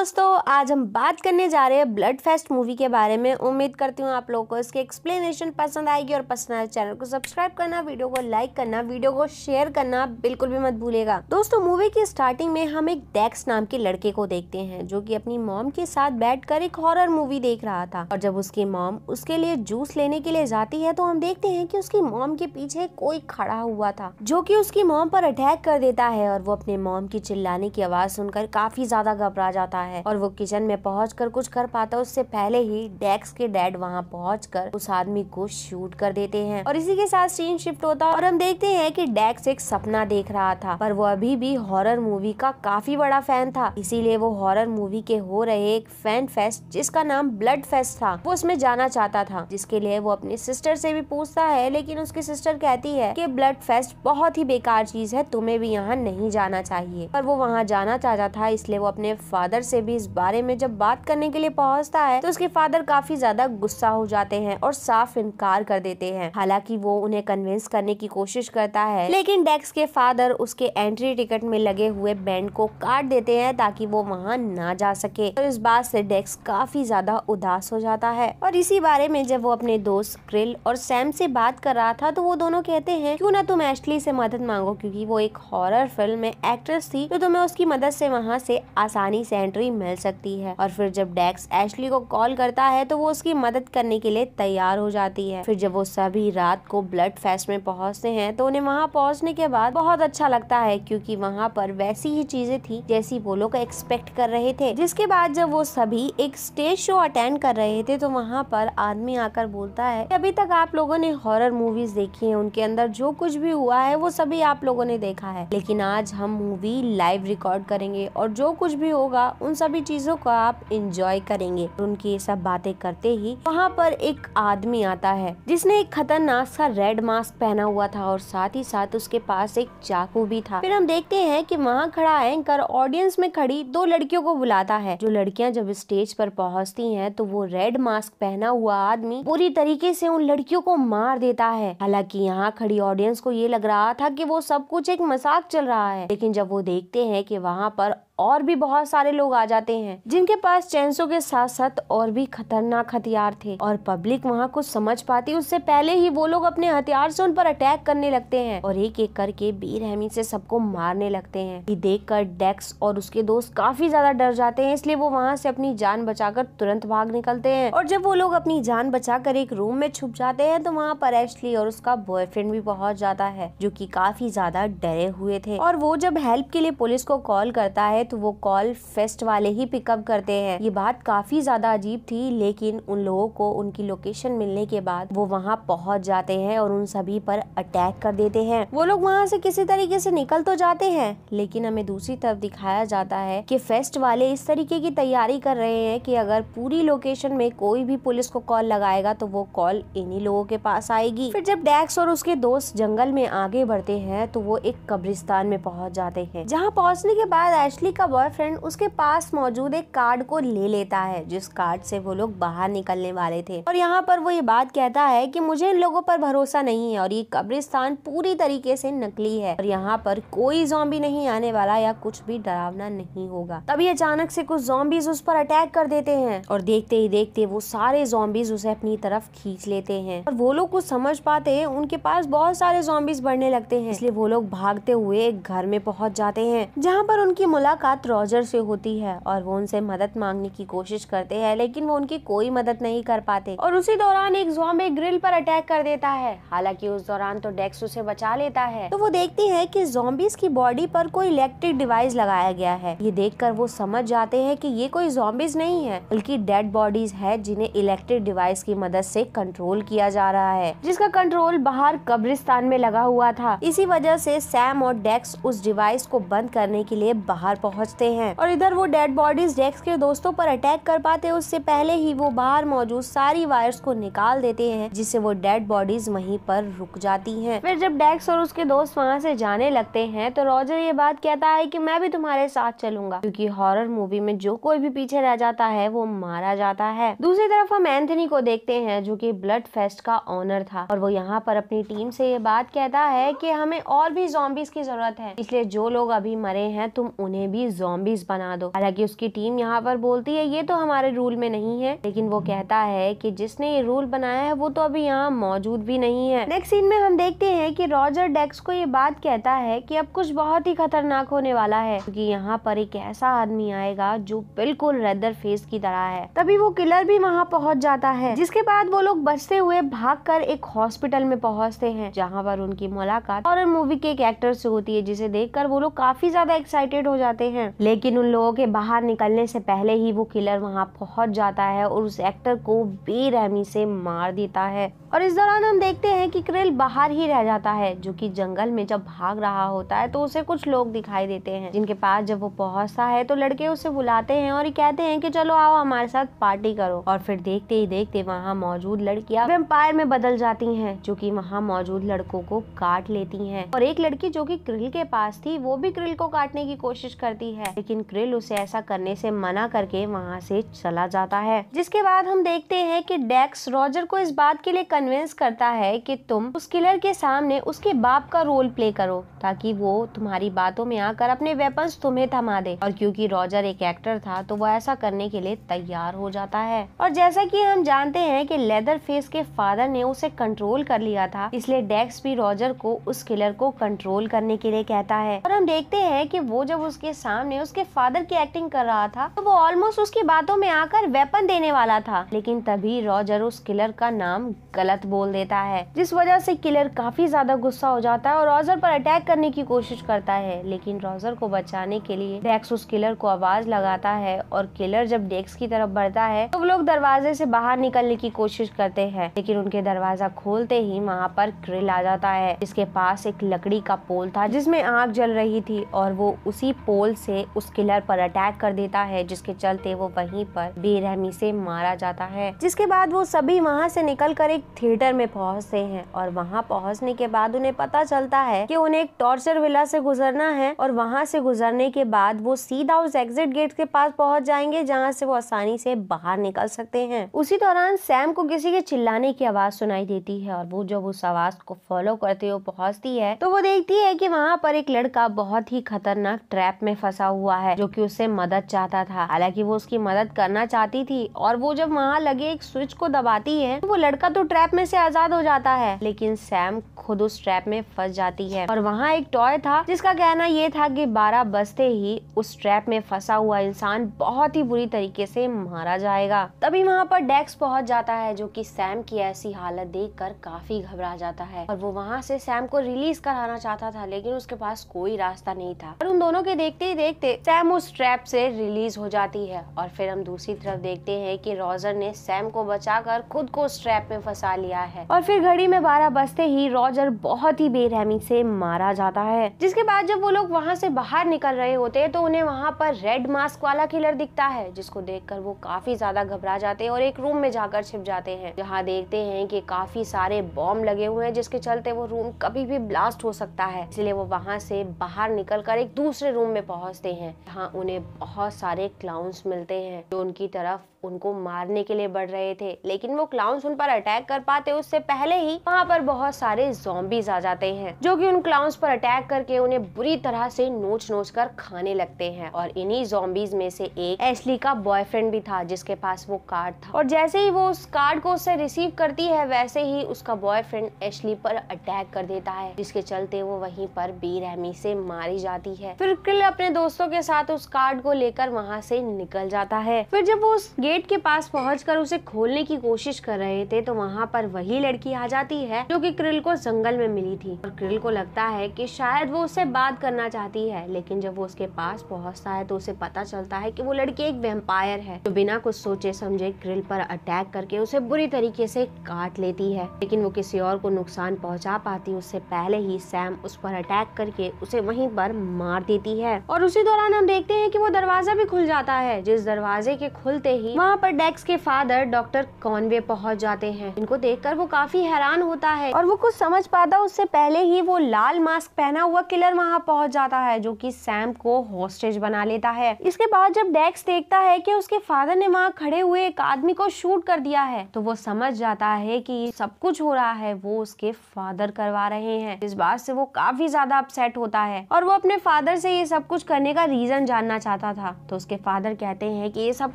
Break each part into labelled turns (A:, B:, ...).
A: दोस्तों आज हम बात करने जा रहे हैं ब्लड फेस्ट मूवी के बारे में उम्मीद करती हूँ आप लोगों को इसकी एक्सप्लेनेशन पसंद आएगी और पसंद आए चैनल को सब्सक्राइब करना वीडियो को लाइक करना वीडियो को शेयर करना बिल्कुल भी मत भूलेगा दोस्तों मूवी की स्टार्टिंग में हम एक डेक्स नाम के लड़के को देखते हैं जो की अपनी मॉम के साथ बैठ एक हॉरर मूवी देख रहा था और जब उसकी मॉम उसके लिए जूस लेने के लिए जाती है तो हम देखते है की उसकी मॉम के पीछे कोई खड़ा हुआ था जो की उसकी मॉम पर अटैक कर देता है और वो अपने मॉम की चिल्लाने की आवाज सुनकर काफी ज्यादा घबरा जाता है है और वो किचन में पहुँच कर कुछ कर पाता उससे पहले ही डेक्स के डैड वहाँ पहुँच कर उस आदमी को शूट कर देते हैं और इसी के साथ सीन शिफ्ट होता है और हम देखते है की डेक्स एक सपना देख रहा था पर वो अभी भी हॉरर मूवी का काफी बड़ा फैन था इसीलिए वो हॉरर मूवी के हो रहे एक फैन फेस्ट जिसका नाम ब्लड फेस्ट था वो उसमें जाना चाहता था जिसके लिए वो अपनी सिस्टर से भी पूछता है लेकिन उसकी सिस्टर कहती है कि ब्लड फेस्ट बहुत ही बेकार चीज है तुम्हें भी यहाँ नहीं जाना चाहिए पर वो वहाँ जाना चाहता था इसलिए वो अपने फादर से से भी इस बारे में जब बात करने के लिए पहुंचता है तो उसके फादर काफी ज्यादा गुस्सा हो जाते हैं और साफ इनकार कर देते हैं हालांकि वो उन्हें कन्विंस करने की कोशिश करता है लेकिन डेक्स के फादर उसके एंट्री टिकट में लगे हुए बैंड को काट देते हैं ताकि वो वहाँ ना जा सके तो इस बात से डेक्स काफी ज्यादा उदास हो जाता है और इसी बारे में जब वो अपने दोस्त क्रिल और सैम से बात कर रहा था तो वो दोनों कहते हैं क्यों ना तुम एस्टली से मदद मांगो क्योंकि वो एक हॉरर फिल्म में एक्ट्रेस थी तो तुम्हें उसकी मदद से वहाँ से आसानी से एंट्री मदद मिल सकती है और फिर जब डेक्स एशली को कॉल करता है तो वो उसकी मदद करने के लिए तैयार हो जाती है फिर जब वो सभी रात को ब्लड फेस्ट में पहुंचते हैं तो उन्हें वहां पहुंचने के बाद बहुत अच्छा लगता है क्योंकि वहां पर वैसी ही चीजें थी जैसी वो लोग एक्सपेक्ट कर रहे थे जिसके बाद जब वो सभी एक स्टेज शो अटेंड कर रहे थे तो वहाँ पर आदमी आकर बोलता है अभी तक आप लोगों ने हॉरर मूवीज देखी है उनके अंदर जो कुछ भी हुआ है वो सभी आप लोगों ने देखा है लेकिन आज हम मूवी लाइव रिकॉर्ड करेंगे और जो कुछ भी होगा उन सभी चीज़ों को आप इंजॉय करेंगे उनकी ये सब बातें करते ही वहाँ पर एक आदमी आता है जिसने एक खतरनाक सा रेड मास्क पहना हुआ था और साथ ही साथ उसके पास एक चाकू भी था फिर हम देखते हैं कि वहाँ खड़ा एंकर ऑडियंस में खड़ी दो लड़कियों को बुलाता है जो लड़कियाँ जब स्टेज पर पहुंचती है तो वो रेड मास्क पहना हुआ आदमी पूरी तरीके से उन लड़कियों को मार देता है हालांकि यहाँ खड़ी ऑडियंस को ये लग रहा था की वो सब कुछ एक मजाक चल रहा है लेकिन जब वो देखते है की वहाँ पर और भी बहुत सारे लोग आ जाते हैं जिनके पास चैंसों के साथ साथ और भी खतरनाक हथियार थे और पब्लिक वहाँ कुछ समझ पाती उससे पहले ही वो लोग अपने हथियार से उन पर अटैक करने लगते हैं और एक एक करके बेरहमी से सबको मारने लगते हैं ये कर डेक्स और उसके दोस्त काफी ज्यादा डर जाते हैं इसलिए वो वहाँ से अपनी जान बचाकर तुरंत भाग निकलते हैं और जब वो लोग अपनी जान बचाकर एक रूम में छुप जाते हैं तो वहाँ पर एक्चुअली और उसका बॉयफ्रेंड भी बहुत जाता है जो की काफी ज्यादा डरे हुए थे और वो जब हेल्प के लिए पुलिस को कॉल करता है तो वो कॉल फेस्ट वाले ही पिकअप करते हैं ये बात काफी ज्यादा अजीब थी लेकिन उन लोगों को उनकी लोकेशन मिलने के बाद वो वहाँ पहुँच जाते हैं और उन सभी पर अटैक कर देते हैं वो लोग वहाँ से किसी तरीके से निकल तो जाते हैं लेकिन हमें दूसरी तरफ दिखाया जाता है कि फेस्ट वाले इस तरीके की तैयारी कर रहे हैं कि अगर पूरी लोकेशन में कोई भी पुलिस को कॉल लगाएगा तो वो कॉल इन्हीं लोगों के पास आएगी फिर जब डैक्स और उसके दोस्त जंगल में आगे बढ़ते हैं तो वो एक कब्रिस्तान में पहुंच जाते हैं जहां पहुंचने के बाद एशली का बॉयफ्रेंड उसके पास मौजूद एक कार्ड को ले लेता है जिस कार्ड से वो लोग बाहर निकलने वाले थे और यहाँ पर वो ये बात कहता है कि मुझे इन लोगों पर भरोसा नहीं है और ये कब्रिस्तान पूरी तरीके से नकली है और यहाँ पर कोई जॉम्बी नहीं आने वाला या कुछ भी डरावना नहीं होगा तभी अचानक से कुछ जॉम्बीज उस पर अटैक कर देते हैं और देखते ही देखते वो सारे जॉम्बीज उसे अपनी तरफ खींच लेते हैं और वो लोग कुछ समझ पाते हैं उनके पास बहुत सारे जॉम्बीज बढ़ने लगते हैं इसलिए वो लोग भागते हुए घर में पहुंच जाते हैं जहाँ पर उनकी मुलाकात मुलाकात रॉजर से होती है और वो उनसे मदद मांगने की कोशिश करते हैं लेकिन वो उनकी कोई मदद नहीं कर पाते और उसी दौरान एक जॉम्बे ग्रिल पर अटैक कर देता है हालांकि उस दौरान तो डेक्स उसे बचा लेता है तो वो देखते है कि जॉम्बीज की बॉडी पर कोई इलेक्ट्रिक डिवाइस लगाया गया है ये देखकर वो समझ जाते हैं कि ये कोई जॉम्बिस नहीं है बल्कि डेड बॉडीज है जिन्हें इलेक्ट्रिक डिवाइस की मदद ऐसी कंट्रोल किया जा रहा है जिसका कंट्रोल बाहर कब्रिस्तान में लगा हुआ था इसी वजह ऐसी सैम और डेक्स उस डिवाइस को बंद करने के लिए बाहर पहुंच पहुंचते हैं और इधर वो डेड बॉडीज डेक्स के दोस्तों पर अटैक कर पाते उससे पहले ही वो बाहर मौजूद सारी वायर्स को निकाल देते हैं जिससे वो डेड बॉडीज वहीं पर रुक जाती हैं फिर जब डेक्स और उसके दोस्त वहाँ से जाने लगते हैं तो रॉजर ये बात कहता है की मैं भी तुम्हारे साथ चलूंगा क्यूँकी हॉरर मूवी में जो कोई भी पीछे रह जाता है वो मारा जाता है दूसरी तरफ हम एंथनी को देखते हैं जो की ब्लड फेस्ट का ऑनर था और वो यहाँ पर अपनी टीम से ये बात कहता है कि हमें और भी जॉम्बीज की जरूरत है इसलिए जो लोग अभी मरे हैं तुम उन्हें भी भी जोम्बिस बना दो हालांकि उसकी टीम यहाँ पर बोलती है ये तो हमारे रूल में नहीं है लेकिन वो कहता है कि जिसने ये रूल बनाया है वो तो अभी यहाँ मौजूद भी नहीं है नेक्स्ट सीन में हम देखते हैं कि रॉजर डेक्स को ये बात कहता है कि अब कुछ बहुत ही खतरनाक होने वाला है क्योंकि यहाँ पर एक ऐसा आदमी आएगा जो बिल्कुल रेदर फेस की तरह है तभी वो किलर भी वहाँ पहुँच जाता है जिसके बाद वो लोग बचते हुए भागकर एक हॉस्पिटल में पहुँचते हैं जहाँ पर उनकी मुलाकात और मूवी के एक एक्टर से होती है जिसे देखकर वो लोग काफी ज्यादा एक्साइटेड हो जाते हैं हैं लेकिन उन लोगों के बाहर निकलने से पहले ही वो किलर वहाँ पहुँच जाता है और उस एक्टर को बेरहमी से मार देता है और इस दौरान हम देखते हैं कि क्रिल बाहर ही रह जाता है जो कि जंगल में जब भाग रहा होता है तो उसे कुछ लोग दिखाई देते हैं जिनके पास जब वो पहुंचता है तो लड़के उसे बुलाते हैं और कहते हैं कि चलो आओ हमारे साथ पार्टी करो और फिर देखते ही देखते वहाँ मौजूद लड़कियां वेम्पायर में बदल जाती है जो की वहाँ मौजूद लड़कों को काट लेती है और एक लड़की जो की क्रिल के पास थी वो भी क्रिल को काटने की कोशिश करती जाती है लेकिन क्रिल उसे ऐसा करने से मना करके वहाँ से चला जाता है जिसके बाद हम देखते हैं कि डेक्स रॉजर को इस बात के लिए कन्विंस करता है कि तुम उस किलर के सामने उसके बाप का रोल प्ले करो ताकि वो तुम्हारी बातों में आकर अपने वेपन तुम्हें थमा दे और क्यूँकी रॉजर एक एक्टर था तो वो ऐसा करने के लिए तैयार हो जाता है और जैसा की हम जानते हैं की लेदर फेस के फादर ने उसे कंट्रोल कर लिया था इसलिए डेक्स भी रॉजर को उस किलर को कंट्रोल करने के लिए कहता है और हम देखते हैं कि वो जब उसके साथ सामने उसके फादर की एक्टिंग कर रहा था तो वो ऑलमोस्ट उसकी बातों में आकर वेपन देने वाला था लेकिन तभी रॉजर उस किलर का नाम गलत बोल देता है जिस वजह से किलर काफी ज्यादा गुस्सा हो जाता है और रॉजर पर अटैक करने की कोशिश करता है लेकिन रॉजर को बचाने के लिए डेक्स उस किलर को आवाज लगाता है और किलर जब डेक्स की तरफ बढ़ता है तो लोग दरवाजे से बाहर निकलने की कोशिश करते हैं लेकिन उनके दरवाजा खोलते ही वहाँ पर क्रिल आ जाता है जिसके पास एक लकड़ी का पोल था जिसमें आग जल रही थी और वो उसी पोल से उस किलर पर अटैक कर देता है जिसके चलते वो वहीं पर बेरहमी से मारा जाता है जिसके बाद वो सभी वहाँ से निकलकर एक थिएटर में पहुँचते हैं और वहाँ पहुँचने के बाद उन्हें पता चलता है कि उन्हें एक टॉर्चर विला से गुजरना है और वहाँ से गुजरने के बाद वो सीधा उस एग्जिट गेट के पास पहुँच जाएंगे जहाँ से वो आसानी से बाहर निकल सकते हैं उसी दौरान सैम को किसी के चिल्लाने की आवाज सुनाई देती है और वो जब उस आवाज को फॉलो करते हुए पहुँचती है तो वो देखती है की वहाँ पर एक लड़का बहुत ही खतरनाक ट्रैप में फंस फंसा हुआ है जो कि उससे मदद चाहता था हालांकि वो उसकी मदद करना चाहती थी और वो जब वहाँ लगे एक स्विच को दबाती है तो वो लड़का तो ट्रैप में से आजाद हो जाता है लेकिन सैम खुद उस ट्रैप में फंस जाती है और वहाँ एक टॉय था जिसका कहना ये था कि बारह बजते ही उस ट्रैप में फंसा हुआ इंसान बहुत ही बुरी तरीके से मारा जाएगा तभी वहाँ पर डेक्स पहुँच जाता है जो की सैम की ऐसी हालत देख कर काफी घबरा जाता है और वो वहाँ से सैम को रिलीज कराना चाहता था लेकिन उसके पास कोई रास्ता नहीं था और उन दोनों के देखते ही देखते सैम उस ट्रैप से रिलीज हो जाती है और फिर हम दूसरी तरफ देखते हैं कि रॉजर ने सैम को बचाकर खुद को उस ट्रैप में फंसा लिया है और फिर घड़ी में बारह बजते ही रॉजर बहुत ही बेरहमी से मारा जाता है जिसके बाद जब वो लोग वहाँ से बाहर निकल रहे होते हैं तो उन्हें वहाँ पर रेड मास्क वाला किलर दिखता है जिसको देख वो काफी ज्यादा घबरा जाते हैं और एक रूम में जाकर छिप जाते हैं जहाँ देखते हैं की काफी सारे बॉम्ब लगे हुए हैं जिसके चलते वो रूम कभी भी ब्लास्ट हो सकता है इसलिए वो वहाँ से बाहर निकल एक दूसरे रूम में पहुंच पहुंचते हैं जहाँ उन्हें बहुत सारे क्लाउंस मिलते हैं जो उनकी तरफ उनको मारने के लिए बढ़ रहे थे लेकिन वो क्लाउंस उन पर अटैक कर पाते उससे पहले ही वहाँ पर बहुत सारे जोम्बिस आ जाते हैं जो कि उन क्लाउंस पर अटैक करके उन्हें बुरी तरह से नोच नोच कर खाने लगते हैं और इन्हीं जोम्बिस में से एक एसली का बॉयफ्रेंड भी था जिसके पास वो कार्ड था और जैसे ही वो उस कार्ड को उससे रिसीव करती है वैसे ही उसका बॉयफ्रेंड एसली पर अटैक कर देता है जिसके चलते वो वही पर बेरहमी से मारी जाती है फिर क्रिल अपने दोस्तों के साथ उस कार्ड को लेकर वहाँ से निकल जाता है फिर जब वो गेट के पास पहुंचकर उसे खोलने की कोशिश कर रहे थे तो वहां पर वही लड़की आ जाती है जो कि क्रिल को जंगल में मिली थी और क्रिल को लगता है कि शायद वो उससे बात करना चाहती है लेकिन जब वो उसके पास पहुंचता है तो उसे पता चलता है की वो लड़की एक वेम्पायर है जो तो बिना कुछ सोचे समझे क्रिल पर अटैक करके उसे बुरी तरीके से काट लेती है लेकिन वो किसी और को नुकसान पहुंचा पाती उससे पहले ही सैम उस पर अटैक करके उसे वहीं पर मार देती है और उसी दौरान हम देखते हैं कि वो दरवाजा भी खुल जाता है जिस दरवाजे के खुलते ही वहाँ पर डेक्स के फादर डॉक्टर कॉनवे पहुँच जाते हैं इनको देखकर वो काफी हैरान होता है और वो कुछ समझ पाता उससे पहले ही वो लाल मास्क पहना हुआ किलर वहाँ पहुँच जाता है जो की सैम को हॉस्टेज बना लेता है इसके बाद जब डेक्स देखता है की उसके फादर ने वहाँ खड़े हुए एक आदमी को शूट कर दिया है तो वो समझ जाता है की सब कुछ हो रहा है वो उसके फादर करवा रहे हैं इस बात से वो काफी ज्यादा अपसेट होता है और वो अपने फादर से ये सब कुछ करने का रीजन जानना चाहता था तो उसके फादर कहते हैं कि ये सब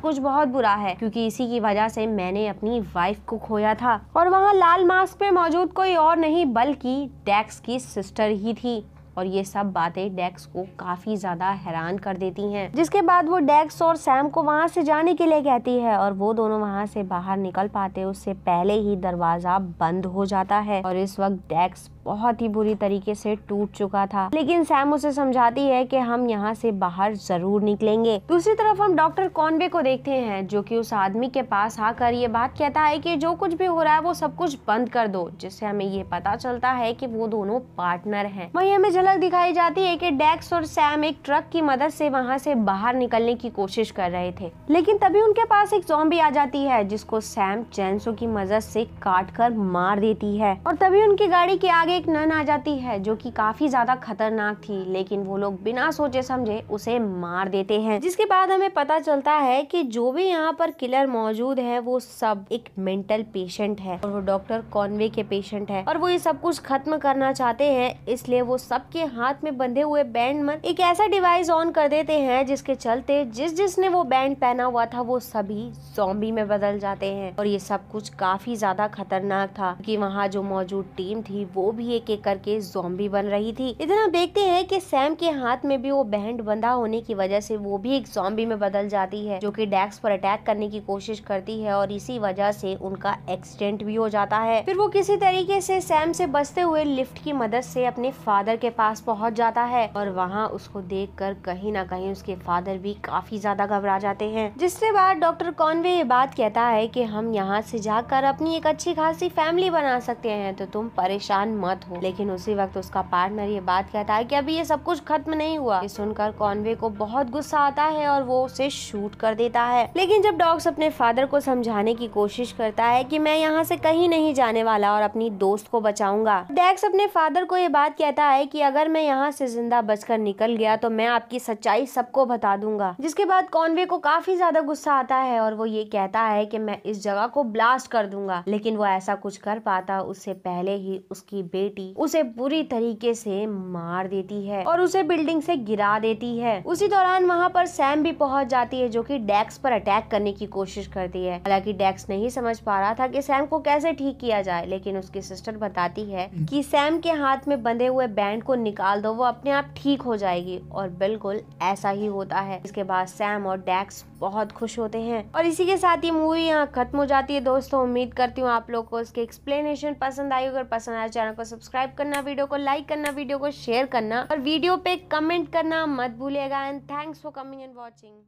A: कुछ बहुत बुरा है क्योंकि इसी की वजह से मैंने अपनी वाइफ को खोया था और वहाँ लाल मास्क पे मौजूद कोई और नहीं बल्कि डैक्स की सिस्टर ही थी और ये सब बातें डैक्स को काफी ज्यादा हैरान कर देती हैं जिसके बाद वो डेक्स और सैम को वहाँ से जाने के लिए कहती है और वो दोनों वहाँ से बाहर निकल पाते उससे पहले ही दरवाजा बंद हो जाता है और इस वक्त डैक्स बहुत ही बुरी तरीके से टूट चुका था लेकिन सैम उसे समझाती है कि हम यहाँ से बाहर जरूर निकलेंगे दूसरी तरफ हम डॉक्टर कॉनवे को देखते हैं जो कि उस आदमी के पास आकर ये बात कहता है कि जो कुछ भी हो रहा है वो सब कुछ बंद कर दो जिससे हमें ये पता चलता है की वो दोनों पार्टनर है वही हमें झलक दिखाई जाती है की डेक्स और सैम एक ट्रक की मदद से वहाँ से बाहर निकलने की कोशिश कर रहे थे लेकिन तभी उनके पास एक जॉम्बी आ जाती है जिसको सैम चैंसो की मदद से काट कर मार देती है और तभी उनकी गाड़ी के आगे एक नन आ जाती है जो कि काफी ज्यादा खतरनाक थी लेकिन वो लोग बिना सोचे समझे उसे मार देते हैं जिसके बाद हमें पता चलता है कि जो भी यहाँ पर किलर मौजूद है वो सब एक मेंटल पेशेंट है और वो डॉक्टर कॉन्वे के पेशेंट है और वो ये सब कुछ खत्म करना चाहते है इसलिए वो सबके हाथ में बंधे हुए बैंड मन एक ऐसा डिवाइस ऑन कर देते हैं जिसके चलते जिस जिसने वो बैंड पहना हुआ था वो सभी जॉम्बी में बदल जाते हैं और ये सब कुछ काफी ज्यादा खतरनाक था कि वहाँ जो मौजूद टीम थी वो भी भी एक एक करके जोम्बी बन रही थी इधर हम देखते हैं कि सैम के हाथ में भी वो बैंड बंधा होने की वजह से वो भी एक जोम्बी में बदल जाती है जो कि डैक्स पर अटैक करने की कोशिश करती है और इसी वजह से उनका एक्सीडेंट भी हो जाता है फिर वो किसी तरीके से सैम से बचते हुए लिफ्ट की मदद से अपने फादर के पास पहुंच जाता है और वहाँ उसको देख कर कहीं ना कहीं उसके फादर भी काफी ज्यादा घबरा जाते हैं जिसके बाद डॉक्टर कॉनवे ये बात कहता है की हम यहाँ से जाकर अपनी एक अच्छी खासी फैमिली बना सकते हैं तो तुम परेशान मत हो लेकिन उसी वक्त उसका पार्टनर ये बात कहता है कि अभी ये सब कुछ खत्म नहीं हुआ ये सुनकर कॉन्वे को बहुत गुस्सा आता है और वो उसे शूट कर देता है लेकिन जब डॉग्स अपने फादर को समझाने की कोशिश करता है की मैं यहाँ से कहीं नहीं जाने वाला और अपनी दोस्त को बचाऊंगा डैक्स अपने फादर को ये बात कहता है की अगर मैं यहाँ से जिंदा बचकर निकल गया तो मैं आपकी सच्चाई सबको बता दूंगा जिसके बाद कॉन्वे को काफी ज्यादा गुस्सा आता है और वो ये कहता है कि मैं इस जगह को ब्लास्ट कर दूंगा लेकिन वो ऐसा कुछ कर पाता उससे पहले ही उसकी बेटी उसे बुरी तरीके से मार देती है और उसे बिल्डिंग से गिरा देती है उसी दौरान वहाँ पर सैम भी पहुंच जाती है जो कि डेक्स पर अटैक करने की कोशिश करती है हालांकि डेक्स नहीं समझ पा रहा था कि सैम को कैसे ठीक किया जाए लेकिन उसकी सिस्टर बताती है कि सैम के हाथ में बंधे हुए बैंड को निकाल दो वो अपने आप ठीक हो जाएगी और बिल्कुल ऐसा ही होता है इसके बाद सैम और डेक्स बहुत खुश होते हैं और इसी के साथ ये मूवी यहाँ खत्म हो जाती है दोस्तों उम्मीद करती हूँ आप लोग को इसकी एक्सप्लेनेशन पसंद आई अगर पसंद आया चैनल को सब्सक्राइब करना वीडियो को लाइक करना वीडियो को शेयर करना और वीडियो पे कमेंट करना मत भूलिएगा and thanks for coming and watching